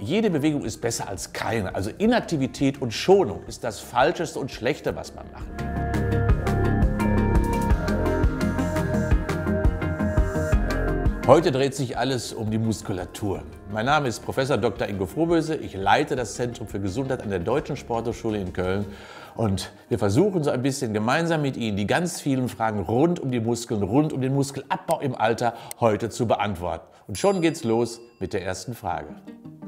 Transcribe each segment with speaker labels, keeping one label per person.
Speaker 1: jede Bewegung ist besser als keine. Also Inaktivität und Schonung ist das Falscheste und Schlechte, was man machen kann. Heute dreht sich alles um die Muskulatur. Mein Name ist Professor Dr. Ingo Frohböse. Ich leite das Zentrum für Gesundheit an der Deutschen Sporthochschule in Köln. Und wir versuchen so ein bisschen gemeinsam mit Ihnen die ganz vielen Fragen rund um die Muskeln, rund um den Muskelabbau im Alter heute zu beantworten. Und schon geht's los mit der ersten Frage.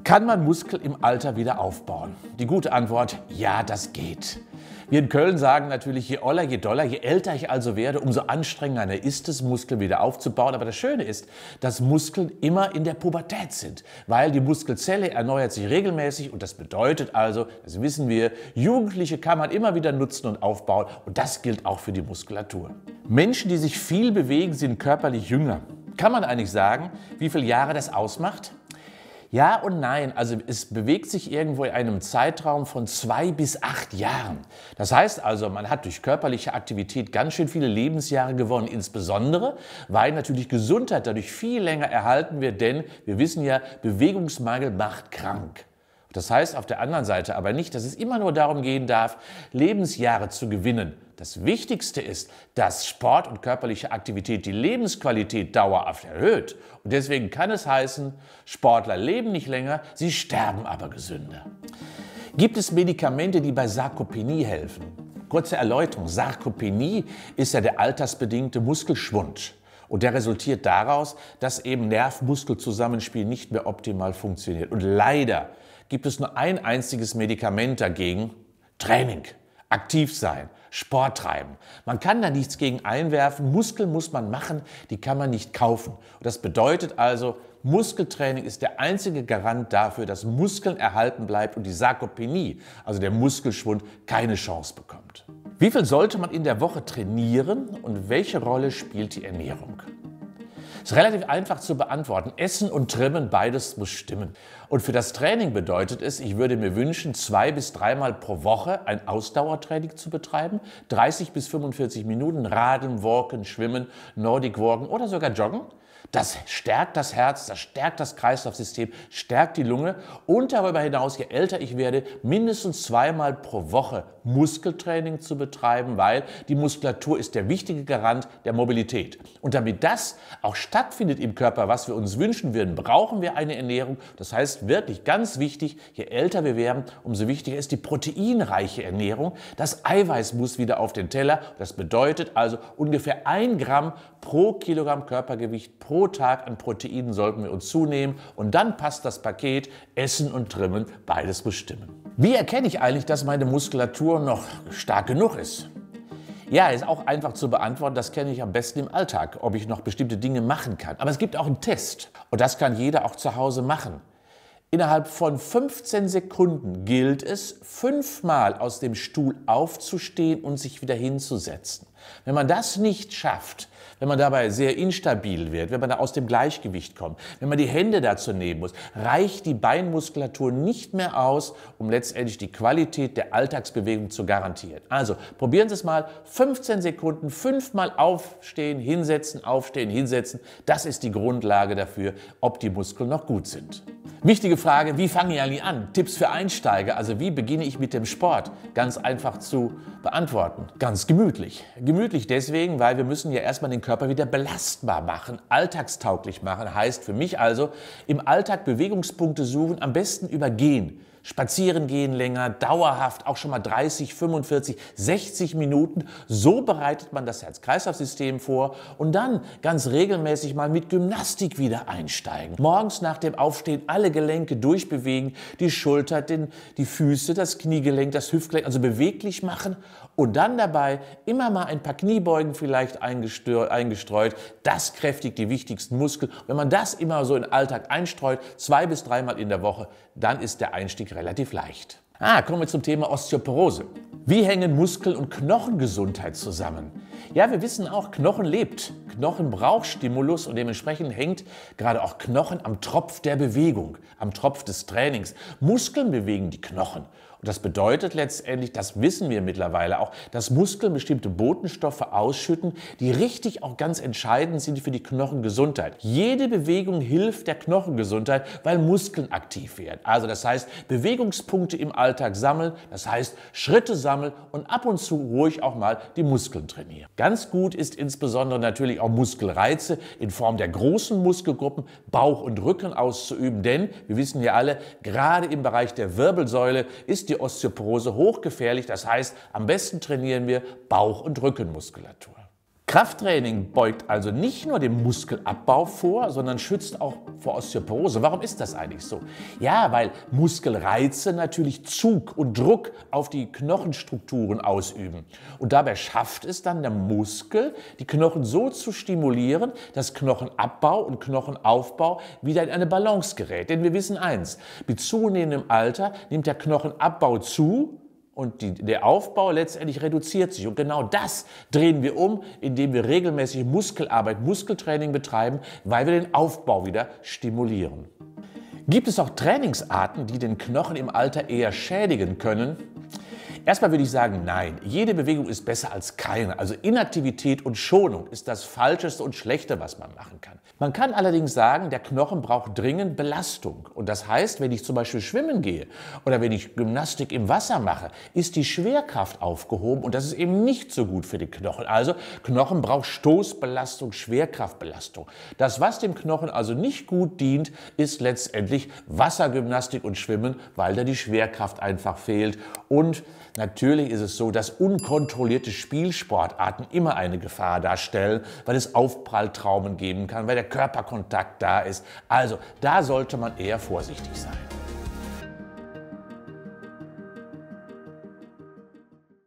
Speaker 1: Kann man Muskel im Alter wieder aufbauen? Die gute Antwort, ja, das geht. Wir in Köln sagen natürlich, je oller, je doller, je älter ich also werde, umso anstrengender ist es, Muskeln wieder aufzubauen. Aber das Schöne ist, dass Muskeln immer in der Pubertät sind, weil die Muskelzelle erneuert sich regelmäßig und das bedeutet also, das wissen wir, Jugendliche kann man immer wieder nutzen und aufbauen und das gilt auch für die Muskulatur. Menschen, die sich viel bewegen, sind körperlich jünger. Kann man eigentlich sagen, wie viele Jahre das ausmacht? Ja und nein. Also es bewegt sich irgendwo in einem Zeitraum von zwei bis acht Jahren. Das heißt also, man hat durch körperliche Aktivität ganz schön viele Lebensjahre gewonnen, insbesondere weil natürlich Gesundheit dadurch viel länger erhalten wird, denn wir wissen ja, Bewegungsmangel macht krank. Das heißt auf der anderen Seite aber nicht, dass es immer nur darum gehen darf, Lebensjahre zu gewinnen. Das Wichtigste ist, dass Sport und körperliche Aktivität die Lebensqualität dauerhaft erhöht. Und deswegen kann es heißen, Sportler leben nicht länger, sie sterben aber gesünder. Gibt es Medikamente, die bei Sarkopenie helfen? Kurze Erläuterung. Sarkopenie ist ja der altersbedingte Muskelschwund. Und der resultiert daraus, dass eben Nervmuskelzusammenspiel nicht mehr optimal funktioniert. Und leider gibt es nur ein einziges Medikament dagegen, Training, aktiv sein. Sport treiben. Man kann da nichts gegen einwerfen. Muskeln muss man machen, die kann man nicht kaufen. Und das bedeutet also, Muskeltraining ist der einzige Garant dafür, dass Muskeln erhalten bleibt und die Sarkopenie, also der Muskelschwund, keine Chance bekommt. Wie viel sollte man in der Woche trainieren und welche Rolle spielt die Ernährung? Ist relativ einfach zu beantworten. Essen und Trimmen, beides muss stimmen. Und für das Training bedeutet es, ich würde mir wünschen, zwei bis dreimal pro Woche ein Ausdauertraining zu betreiben. 30 bis 45 Minuten Radeln, Walken, Schwimmen, Nordic Walken oder sogar Joggen. Das stärkt das Herz, das stärkt das Kreislaufsystem, stärkt die Lunge und darüber hinaus, je älter ich werde, mindestens zweimal pro Woche Muskeltraining zu betreiben, weil die Muskulatur ist der wichtige Garant der Mobilität. Und damit das auch stattfindet im Körper, was wir uns wünschen würden, brauchen wir eine Ernährung. Das heißt wirklich ganz wichtig, je älter wir werden, umso wichtiger ist die proteinreiche Ernährung. Das Eiweiß muss wieder auf den Teller. Das bedeutet also ungefähr ein Gramm pro Kilogramm Körpergewicht pro pro Tag an Proteinen sollten wir uns zunehmen und dann passt das Paket Essen und Trimmen beides bestimmen. Wie erkenne ich eigentlich, dass meine Muskulatur noch stark genug ist? Ja, ist auch einfach zu beantworten. Das kenne ich am besten im Alltag, ob ich noch bestimmte Dinge machen kann. Aber es gibt auch einen Test und das kann jeder auch zu Hause machen. Innerhalb von 15 Sekunden gilt es, fünfmal aus dem Stuhl aufzustehen und sich wieder hinzusetzen. Wenn man das nicht schafft, wenn man dabei sehr instabil wird, wenn man da aus dem Gleichgewicht kommt, wenn man die Hände dazu nehmen muss, reicht die Beinmuskulatur nicht mehr aus, um letztendlich die Qualität der Alltagsbewegung zu garantieren. Also probieren Sie es mal 15 Sekunden, fünfmal aufstehen, hinsetzen, aufstehen, hinsetzen. Das ist die Grundlage dafür, ob die Muskeln noch gut sind. Wichtige Frage, wie fange ich eigentlich an? Tipps für Einsteiger, also wie beginne ich mit dem Sport? Ganz einfach zu beantworten, ganz gemütlich. Gemütlich deswegen, weil wir müssen ja erstmal den Körper wieder belastbar machen, alltagstauglich machen. Heißt für mich also, im Alltag Bewegungspunkte suchen, am besten übergehen spazieren gehen länger, dauerhaft, auch schon mal 30, 45, 60 Minuten. So bereitet man das Herz-Kreislauf-System vor und dann ganz regelmäßig mal mit Gymnastik wieder einsteigen. Morgens nach dem Aufstehen alle Gelenke durchbewegen, die Schulter, den, die Füße, das Kniegelenk, das Hüftgelenk, also beweglich machen und dann dabei immer mal ein paar Kniebeugen vielleicht eingestreut. Das kräftigt die wichtigsten Muskeln. Wenn man das immer so in den Alltag einstreut, zwei bis dreimal in der Woche, dann ist der Einstieg relativ leicht. Ah, kommen wir zum Thema Osteoporose. Wie hängen Muskel- und Knochengesundheit zusammen? Ja, wir wissen auch, Knochen lebt. Knochen braucht Stimulus und dementsprechend hängt gerade auch Knochen am Tropf der Bewegung, am Tropf des Trainings. Muskeln bewegen die Knochen und das bedeutet letztendlich, das wissen wir mittlerweile auch, dass Muskeln bestimmte Botenstoffe ausschütten, die richtig auch ganz entscheidend sind für die Knochengesundheit. Jede Bewegung hilft der Knochengesundheit, weil Muskeln aktiv werden. Also das heißt, Bewegungspunkte im Alltag sammeln, das heißt Schritte sammeln und ab und zu ruhig auch mal die Muskeln trainieren. Ganz gut ist insbesondere natürlich auch Muskelreize in Form der großen Muskelgruppen, Bauch und Rücken auszuüben, denn wir wissen ja alle, gerade im Bereich der Wirbelsäule ist die Osteoporose hochgefährlich. Das heißt, am besten trainieren wir Bauch- und Rückenmuskulatur. Krafttraining beugt also nicht nur den Muskelabbau vor, sondern schützt auch vor Osteoporose. Warum ist das eigentlich so? Ja, weil Muskelreize natürlich Zug und Druck auf die Knochenstrukturen ausüben. Und dabei schafft es dann der Muskel, die Knochen so zu stimulieren, dass Knochenabbau und Knochenaufbau wieder in eine Balance gerät. Denn wir wissen eins, mit zunehmendem Alter nimmt der Knochenabbau zu und die, der Aufbau letztendlich reduziert sich. Und genau das drehen wir um, indem wir regelmäßig Muskelarbeit, Muskeltraining betreiben, weil wir den Aufbau wieder stimulieren. Gibt es auch Trainingsarten, die den Knochen im Alter eher schädigen können? Erstmal würde ich sagen, nein, jede Bewegung ist besser als keine. Also Inaktivität und Schonung ist das Falscheste und Schlechte, was man machen kann. Man kann allerdings sagen, der Knochen braucht dringend Belastung. Und das heißt, wenn ich zum Beispiel schwimmen gehe oder wenn ich Gymnastik im Wasser mache, ist die Schwerkraft aufgehoben und das ist eben nicht so gut für den Knochen. Also Knochen braucht Stoßbelastung, Schwerkraftbelastung. Das, was dem Knochen also nicht gut dient, ist letztendlich Wassergymnastik und Schwimmen, weil da die Schwerkraft einfach fehlt und natürlich ist es so, dass unkontrollierte Spielsportarten immer eine Gefahr darstellen, weil es Aufpralltraumen geben kann, weil der Körperkontakt da ist. Also da sollte man eher vorsichtig sein.